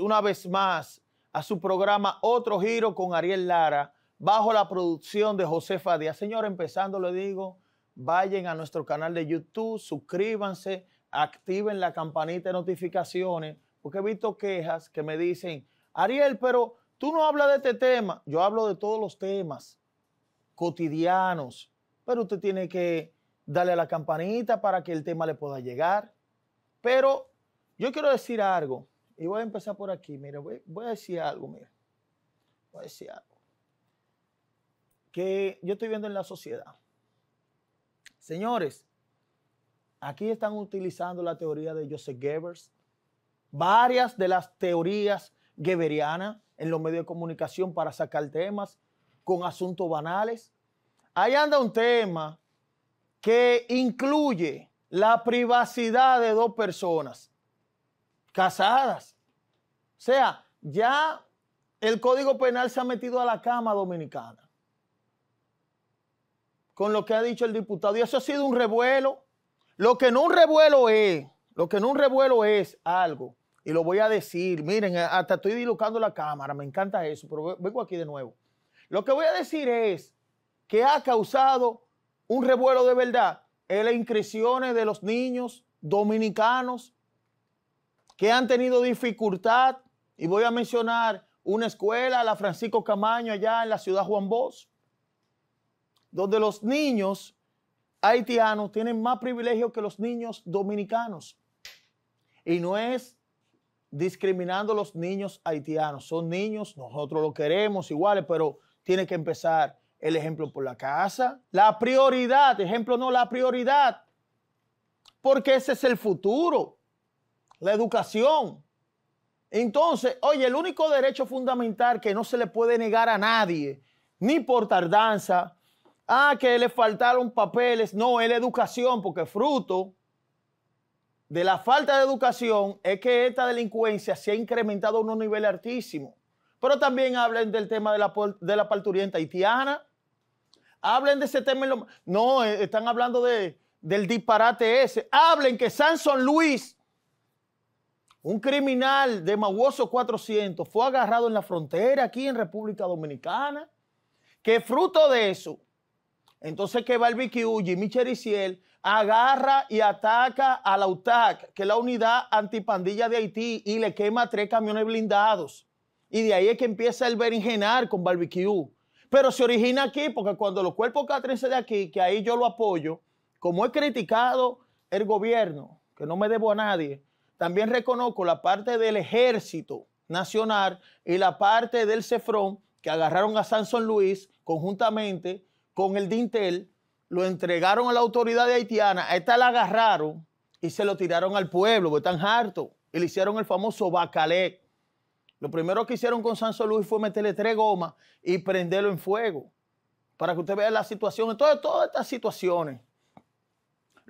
una vez más a su programa Otro Giro con Ariel Lara, bajo la producción de Josefa Díaz. Señor, empezando le digo, vayan a nuestro canal de YouTube, suscríbanse, activen la campanita de notificaciones, porque he visto quejas que me dicen, Ariel, pero tú no hablas de este tema. Yo hablo de todos los temas cotidianos, pero usted tiene que darle a la campanita para que el tema le pueda llegar. Pero yo quiero decir algo. Y voy a empezar por aquí. Mira, voy, a decir algo, mira. Voy a decir algo. Que yo estoy viendo en la sociedad. Señores, aquí están utilizando la teoría de Joseph Goebbels. Varias de las teorías geberianas en los medios de comunicación para sacar temas con asuntos banales. Ahí anda un tema que incluye la privacidad de dos personas casadas sea, ya el Código Penal se ha metido a la cama dominicana con lo que ha dicho el diputado. Y eso ha sido un revuelo. Lo que no un revuelo es, lo que no un revuelo es algo, y lo voy a decir, miren, hasta estoy dilucando la cámara, me encanta eso, pero vengo aquí de nuevo. Lo que voy a decir es que ha causado un revuelo de verdad en las inscripciones de los niños dominicanos que han tenido dificultad y voy a mencionar una escuela, la Francisco Camaño, allá en la ciudad Juan Bosch, donde los niños haitianos tienen más privilegios que los niños dominicanos. Y no es discriminando a los niños haitianos. Son niños, nosotros los queremos iguales, pero tiene que empezar el ejemplo por la casa. La prioridad, ejemplo no, la prioridad. Porque ese es el futuro, la educación. Entonces, oye, el único derecho fundamental que no se le puede negar a nadie, ni por tardanza, ah, que le faltaron papeles, no, es la educación, porque fruto de la falta de educación es que esta delincuencia se ha incrementado a unos niveles altísimos. Pero también hablen del tema de la, de la parturienta haitiana. Hablen de ese tema. no, eh, están hablando de, del disparate ese. Hablen que Sanson Luis un criminal de Maguoso 400 fue agarrado en la frontera aquí en República Dominicana. ¿Qué fruto de eso, entonces que Barbecue, Jimmy Chericiel, agarra y ataca a la UTAC, que es la unidad antipandilla de Haití, y le quema tres camiones blindados. Y de ahí es que empieza el berenjenar con Barbecue. Pero se origina aquí porque cuando los cuerpos catrenses de aquí, que ahí yo lo apoyo, como he criticado el gobierno, que no me debo a nadie, también reconozco la parte del ejército nacional y la parte del Cefrón que agarraron a Sansón Luis conjuntamente con el Dintel, lo entregaron a la autoridad haitiana, a esta la agarraron y se lo tiraron al pueblo, porque están hartos, y le hicieron el famoso bacalé. Lo primero que hicieron con Sansón Luis fue meterle tres gomas y prenderlo en fuego, para que usted vea la situación. Entonces, todas estas situaciones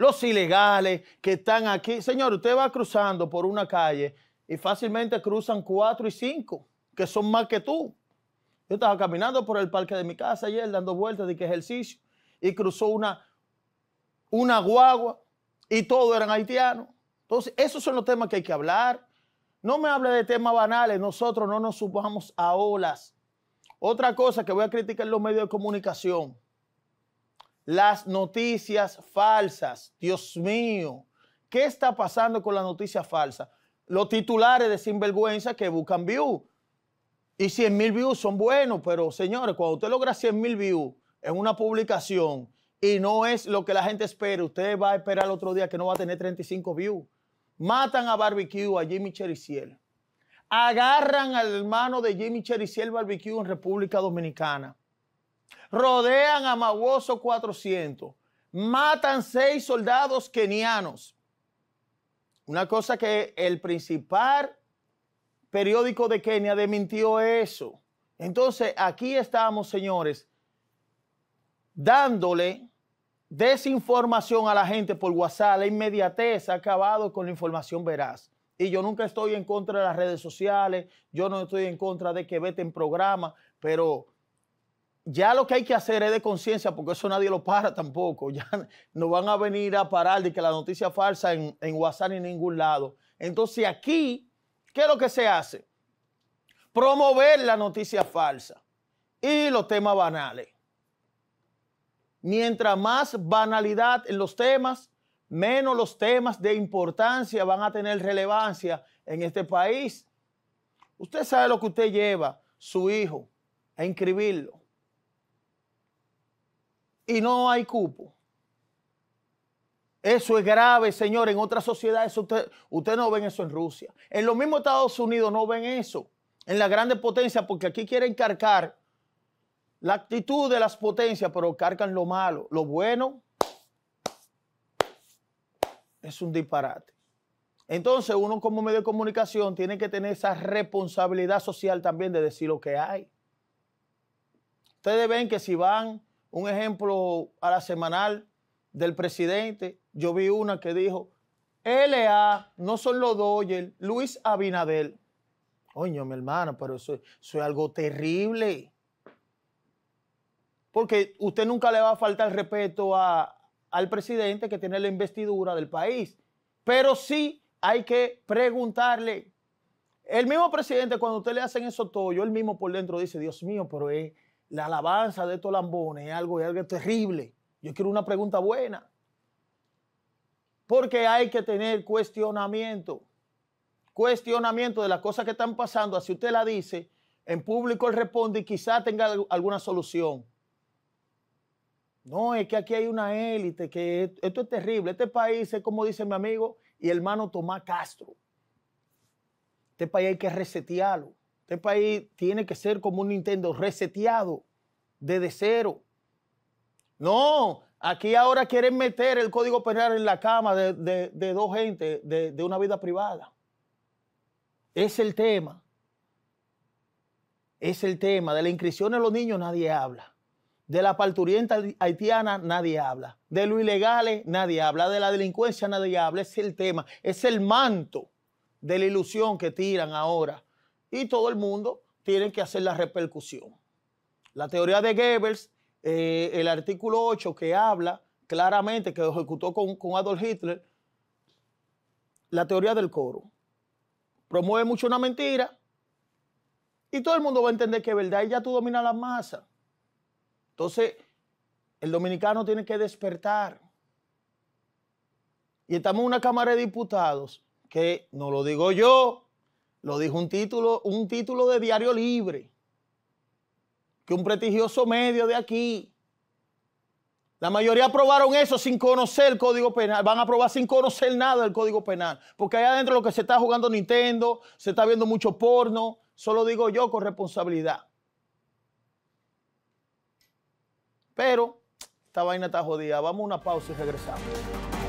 los ilegales que están aquí. Señor, usted va cruzando por una calle y fácilmente cruzan cuatro y cinco, que son más que tú. Yo estaba caminando por el parque de mi casa ayer dando vueltas de que ejercicio y cruzó una, una guagua y todos eran haitianos. Entonces, esos son los temas que hay que hablar. No me hable de temas banales, nosotros no nos subamos a olas. Otra cosa que voy a criticar en los medios de comunicación, las noticias falsas. Dios mío, ¿qué está pasando con las noticias falsas? Los titulares de sinvergüenza que buscan views. Y 100 mil views son buenos, pero señores, cuando usted logra 100 mil views en una publicación y no es lo que la gente espera, usted va a esperar el otro día que no va a tener 35 views. Matan a Barbecue, a Jimmy Chericiel. Agarran al hermano de Jimmy Chericiel Barbecue en República Dominicana rodean a Maguoso 400, matan seis soldados kenianos. Una cosa que el principal periódico de Kenia demintió eso. Entonces, aquí estamos, señores, dándole desinformación a la gente por WhatsApp. La inmediatez ha acabado con la información veraz. Y yo nunca estoy en contra de las redes sociales, yo no estoy en contra de que veten programa, pero ya lo que hay que hacer es de conciencia, porque eso nadie lo para tampoco. Ya no van a venir a parar de que la noticia falsa en, en WhatsApp ni en ningún lado. Entonces aquí, ¿qué es lo que se hace? Promover la noticia falsa y los temas banales. Mientras más banalidad en los temas, menos los temas de importancia van a tener relevancia en este país. Usted sabe lo que usted lleva, su hijo, a inscribirlo y no hay cupo. Eso es grave, señor. En otras sociedades usted, usted no ven eso en Rusia. En los mismos Estados Unidos no ven eso. En las grandes potencias, porque aquí quieren cargar la actitud de las potencias, pero cargan lo malo. Lo bueno es un disparate. Entonces, uno como medio de comunicación tiene que tener esa responsabilidad social también de decir lo que hay. Ustedes ven que si van un ejemplo a la semanal del presidente. Yo vi una que dijo, LA no son los Doyle, Luis Abinadel. Coño, mi hermano, pero eso, es algo terrible. Porque usted nunca le va a faltar respeto al presidente que tiene la investidura del país. Pero sí hay que preguntarle. El mismo presidente, cuando usted le hacen eso todo, yo el mismo por dentro dice, Dios mío, pero es la alabanza de estos lambones es algo, es algo terrible. Yo quiero una pregunta buena. Porque hay que tener cuestionamiento. Cuestionamiento de las cosas que están pasando. Así usted la dice, en público él responde y quizá tenga alguna solución. No, es que aquí hay una élite, que esto, esto es terrible. Este país es como dice mi amigo y hermano Tomás Castro. Este país hay que resetearlo. Este país tiene que ser como un Nintendo reseteado desde cero. No, aquí ahora quieren meter el código penal en la cama de, dos gente de, una vida privada. Es el tema. Es el tema. De la inscripción de los niños nadie habla. De la parturienta haitiana nadie habla. De los ilegales nadie habla. De la delincuencia nadie habla. Es el tema. Es el manto de la ilusión que tiran ahora y todo el mundo tiene que hacer la repercusión. La teoría de Goebbels, eh, el artículo 8 que habla claramente que ejecutó con, con Adolf Hitler, la teoría del coro. Promueve mucho una mentira y todo el mundo va a entender que es verdad y ya tú dominas la masa. Entonces, el dominicano tiene que despertar. Y estamos en una Cámara de Diputados, que no lo digo yo, lo dijo un título, un título de Diario Libre, que un prestigioso medio de aquí. La mayoría aprobaron eso sin conocer el Código Penal. Van a aprobar sin conocer nada del Código Penal. Porque allá adentro lo que se está jugando Nintendo, se está viendo mucho porno. Solo digo yo con responsabilidad. Pero esta vaina está jodida. Vamos a una pausa y regresamos.